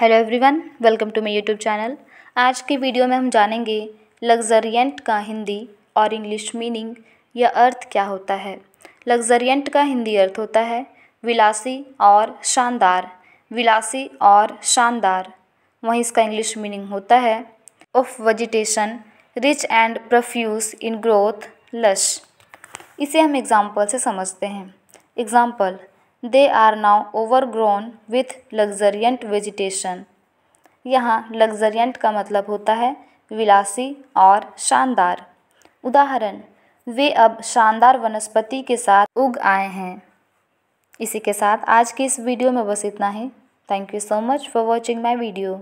hello everyone welcome to my YouTube channel आज के video में हम जानेंगे लग्जरियंट का हिंदी और इंग्लिश मीनिंग या अर्थ क्या होता है लग्जरियंट का हिंदी अर्थ होता है विलासी और शानदार विलासी और शानदार वहीं इसका इंग्लिश मीनिंग होता है of vegetation rich and profuse in growth lush इसे हम एग्ज़ाम्पल से समझते हैं example they are now overgrown with luxuriant vegetation यहाँ लग्जरियंट का मतलब होता है विलासी और शानदार उदाहरण वे अब शानदार वनस्पति के साथ उग आए हैं इसी के साथ आज की इस वीडियो में बस इतना ही thank you so much for watching my video